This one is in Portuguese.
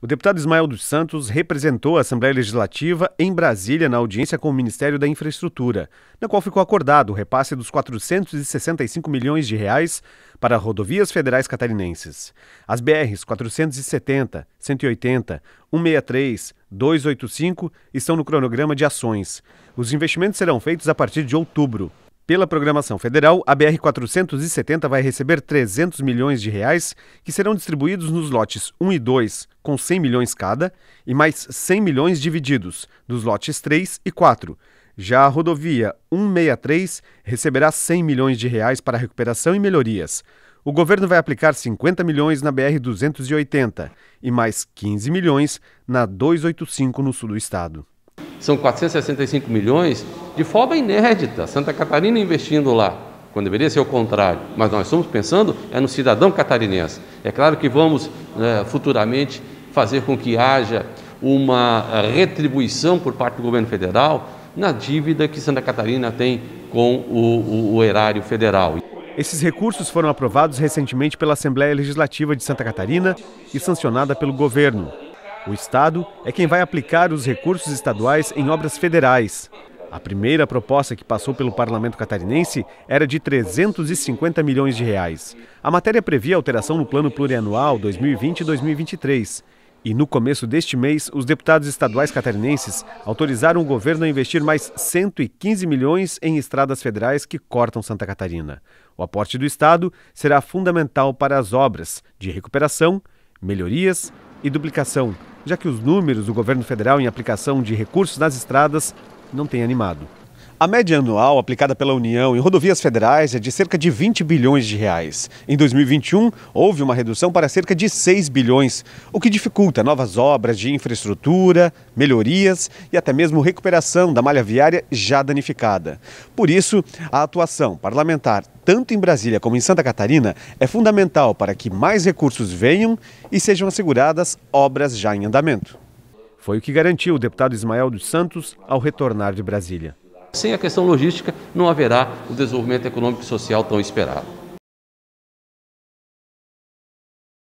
O deputado Ismael dos Santos representou a Assembleia Legislativa em Brasília na audiência com o Ministério da Infraestrutura, na qual ficou acordado o repasse dos 465 milhões de reais para rodovias federais catarinenses. As BRs 470, 180, 163, 285 estão no cronograma de ações. Os investimentos serão feitos a partir de outubro. Pela programação federal, a BR 470 vai receber 300 milhões de reais, que serão distribuídos nos lotes 1 e 2, com 100 milhões cada, e mais 100 milhões divididos dos lotes 3 e 4. Já a rodovia 163 receberá 100 milhões de reais para recuperação e melhorias. O governo vai aplicar 50 milhões na BR 280 e mais 15 milhões na 285 no sul do estado. São 465 milhões de forma inédita. Santa Catarina investindo lá, quando deveria ser o contrário. Mas nós estamos pensando é no cidadão catarinense. É claro que vamos né, futuramente fazer com que haja uma eh, retribuição por parte do governo federal na dívida que Santa Catarina tem com o, o, o erário federal. Esses recursos foram aprovados recentemente pela Assembleia Legislativa de Santa Catarina e sancionada pelo governo. O Estado é quem vai aplicar os recursos estaduais em obras federais. A primeira proposta que passou pelo parlamento catarinense era de 350 milhões de reais. A matéria previa alteração no plano plurianual 2020-2023. E no começo deste mês, os deputados estaduais catarinenses autorizaram o governo a investir mais 115 milhões em estradas federais que cortam Santa Catarina. O aporte do Estado será fundamental para as obras de recuperação, melhorias e duplicação, já que os números do governo federal em aplicação de recursos nas estradas não tem animado. A média anual aplicada pela União em rodovias federais é de cerca de 20 bilhões de reais. Em 2021, houve uma redução para cerca de 6 bilhões, o que dificulta novas obras de infraestrutura, melhorias e até mesmo recuperação da malha viária já danificada. Por isso, a atuação parlamentar, tanto em Brasília como em Santa Catarina, é fundamental para que mais recursos venham e sejam asseguradas obras já em andamento. Foi o que garantiu o deputado Ismael dos Santos ao retornar de Brasília. Sem a questão logística, não haverá o desenvolvimento econômico e social tão esperado.